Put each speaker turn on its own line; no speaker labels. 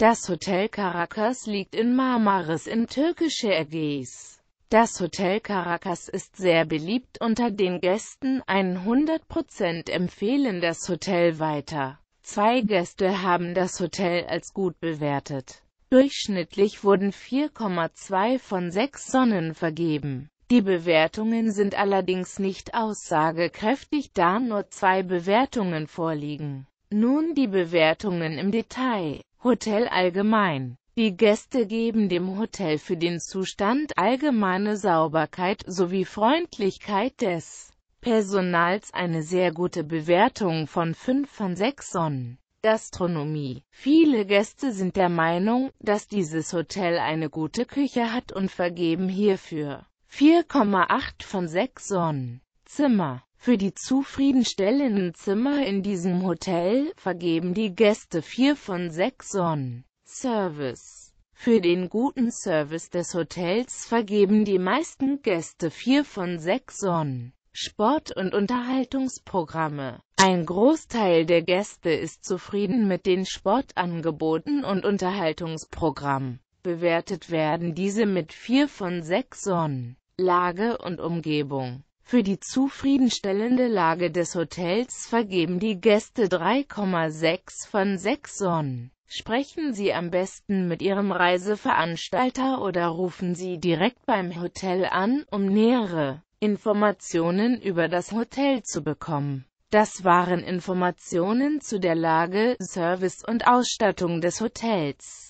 Das Hotel Caracas liegt in Marmaris in türkische Ägäis. Das Hotel Caracas ist sehr beliebt unter den Gästen, 100% empfehlen das Hotel weiter. Zwei Gäste haben das Hotel als gut bewertet. Durchschnittlich wurden 4,2 von 6 Sonnen vergeben. Die Bewertungen sind allerdings nicht aussagekräftig, da nur zwei Bewertungen vorliegen. Nun die Bewertungen im Detail. Hotel allgemein. Die Gäste geben dem Hotel für den Zustand allgemeine Sauberkeit sowie Freundlichkeit des Personals eine sehr gute Bewertung von 5 von 6 Sonnen. Gastronomie. Viele Gäste sind der Meinung, dass dieses Hotel eine gute Küche hat und vergeben hierfür 4,8 von 6 Sonnen. Zimmer. Für die zufriedenstellenden Zimmer in diesem Hotel vergeben die Gäste 4 von 6 Sonnen. Service. Für den guten Service des Hotels vergeben die meisten Gäste 4 von 6 Sonnen. Sport- und Unterhaltungsprogramme. Ein Großteil der Gäste ist zufrieden mit den Sportangeboten und Unterhaltungsprogrammen. Bewertet werden diese mit 4 von 6 Sonnen. Lage und Umgebung. Für die zufriedenstellende Lage des Hotels vergeben die Gäste 3,6 von 6 Sonnen. Sprechen Sie am besten mit Ihrem Reiseveranstalter oder rufen Sie direkt beim Hotel an, um nähere Informationen über das Hotel zu bekommen. Das waren Informationen zu der Lage, Service und Ausstattung des Hotels.